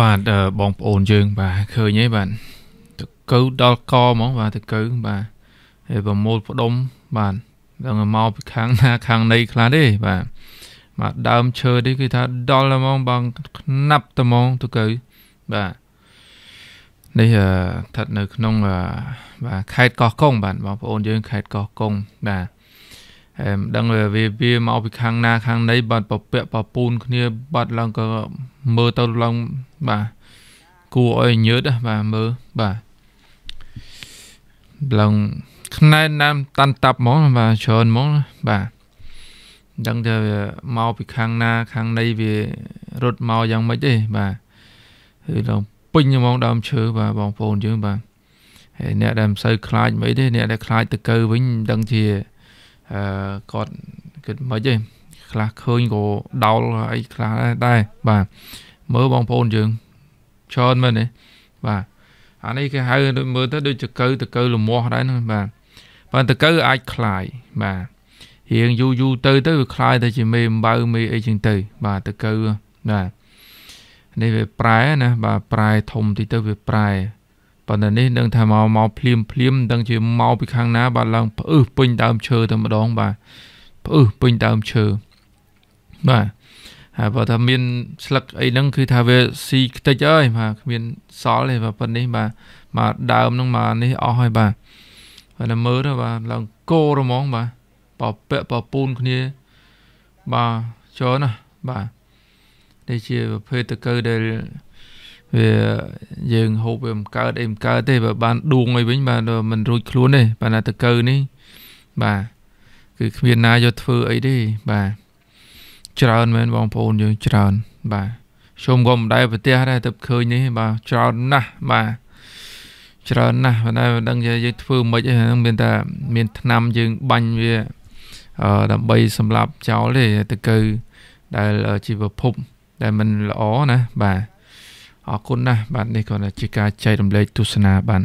បាទបងប្អូនយើងបាទឃើញហើយបាទតកូវដល់កហ្មងបាទតកូវបាទហើយប្រមូលផ្ដុំបាទដល់មកពីខាងណាខាងណីខ្លះទេបាទបាទដើមឈើនេះគឺថាដល់ហ្មងបងខ្នាប់ត្មងតកូវបាទនេះស្ថិតនៅ ក្នុងបាទខេត្តកោះកុង បាទបងប្អូនយើងខេត្តកោះកុងបាទហើយមិនដឹងវាវាមកពីខាងណាខាងណីបាទពពាក់ពពូន គ្នាបាត់ឡើងក៏មើលទៅឡើងបាទគួរឲ្យញើតបាទមើលបាទឡើងខ្នែណាមតាន់តាប់ហ្មងបាទច្រើនហ្មងបាទដឹងថាវាមកពីខាងណាខាងណីវារត់មកយ៉ាងម៉េចទេបាទគឺឡើងពេញហ្មងដើមឈើបាទបងប្អូនយើងបាទហើយអ្នកដែលមិនសូវខ្លាចមិនអីទេអ្នកដែលខ្លាចតកើវិញដឹងជាអឺគាត់គិតមិនទេខ្លះឃើញក៏ដោលអីខ្លះដែរបាទមើលបងប្អូនយើងច្រើនមែនទេបាទអានេះគេហៅដូចមើលទៅដូចតកៅតកៅលមាស់ដែរហ្នឹងបាទប៉ុន្តែតកៅអាចคลายបាទរៀងយូរយូរទៅទៅវាคลายទៅជាមេអំបៅមេអីចឹងទៅ បាទតកៅបាទនេះវាប្រែណា បាទប្រែធំតិចទៅវាប្រែប៉ុន្តែនេះនឹងថាមកមកភ្លាម ភ្លាមដឹងជាមកពីខាងណា បាទឡើងផ្អឹសពេញដើមឈើតែម្ដង បាទផ្អឹសពេញដើមឈើបាទហើយបើថាមាន ស្លឹកអីហ្នឹង គឺថាវាស៊ីខ្ទេចអើយបាទគ្មានសល់ទេបាទប៉ុណ្នេះបាទមកដើមហ្នឹងមកនេះអស់ហើយបាទហើយតែមើលទៅបាទឡើងគោរហ្មងបាទបពាក់បពូនគ្នាបាទចូលណាបាទនេះជាប្រភេទតកើដែលវាយើងហូបវាមិនកើតអីមិនកើតទេបើបាន ដួងអីវិញបាទมันរួចខ្លួនទេបាទតកើនេះបាទគឺគ្មានណាយកធ្វើអីទេបាទច្រើនមែនបងប្អូនយើងច្រើនបាទខ្ញុំក៏មិនដែរប្រទេសដែរទៅឃើញនេះបាទច្រើនណាស់បាទច្រើនណាស់មិនដែរមិនដឹងថាយើងធ្វើមិនហ្នឹងមានតែមានឆ្នាំយើងបាញ់វាដើម្បីសម្លាប់ចោលទេទៅកើដែលជីវភពដែលมันល្អណាបាទអរគុណណាស់បាទនេះគាត់ជាការចែករំលែកទស្សនាបាន